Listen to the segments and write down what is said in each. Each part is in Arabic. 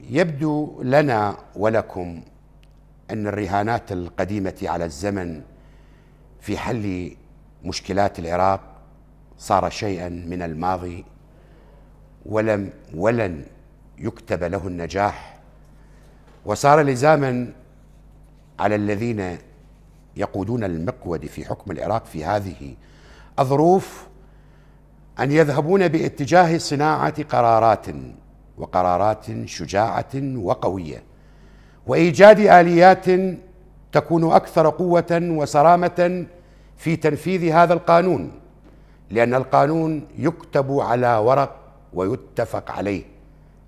يبدو لنا ولكم ان الرهانات القديمه على الزمن في حل مشكلات العراق صار شيئا من الماضي ولم ولن يكتب له النجاح وصار لزاما على الذين يقودون المقود في حكم العراق في هذه الظروف ان يذهبون باتجاه صناعه قرارات وقرارات شجاعه وقويه وايجاد اليات تكون اكثر قوه وصرامه في تنفيذ هذا القانون لان القانون يكتب على ورق ويتفق عليه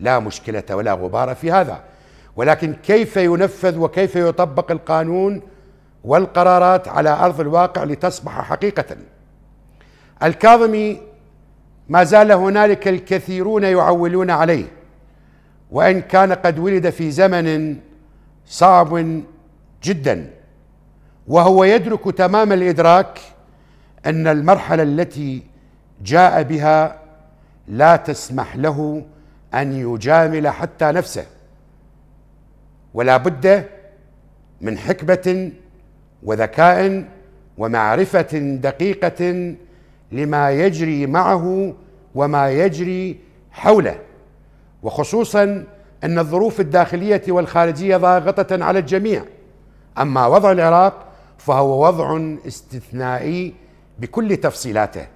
لا مشكله ولا غبار في هذا ولكن كيف ينفذ وكيف يطبق القانون والقرارات على ارض الواقع لتصبح حقيقه الكاظمي ما زال هنالك الكثيرون يعولون عليه وان كان قد ولد في زمن صعب جدا وهو يدرك تمام الادراك ان المرحله التي جاء بها لا تسمح له ان يجامل حتى نفسه ولا بد من حكمه وذكاء ومعرفه دقيقه لما يجري معه وما يجري حوله وخصوصا أن الظروف الداخلية والخارجية ضاغطة على الجميع أما وضع العراق فهو وضع استثنائي بكل تفصيلاته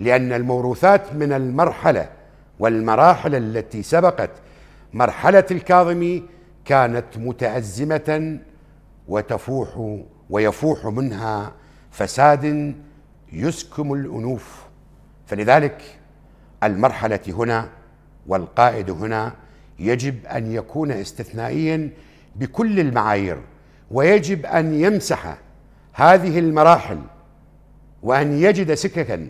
لأن الموروثات من المرحلة والمراحل التي سبقت مرحلة الكاظمي كانت متأزمة وتفوح ويفوح منها فساد يسكم الأنوف فلذلك المرحلة هنا والقائد هنا يجب ان يكون استثنائيا بكل المعايير ويجب ان يمسح هذه المراحل وان يجد سككا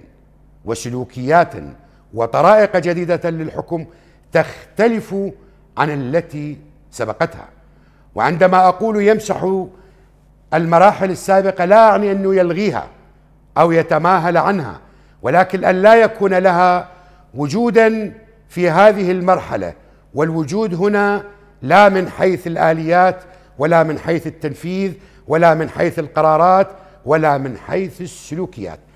وسلوكيات وطرائق جديده للحكم تختلف عن التي سبقتها وعندما اقول يمسح المراحل السابقه لا اعني انه يلغيها او يتماهل عنها ولكن ان لا يكون لها وجودا في هذه المرحله والوجود هنا لا من حيث الاليات ولا من حيث التنفيذ ولا من حيث القرارات ولا من حيث السلوكيات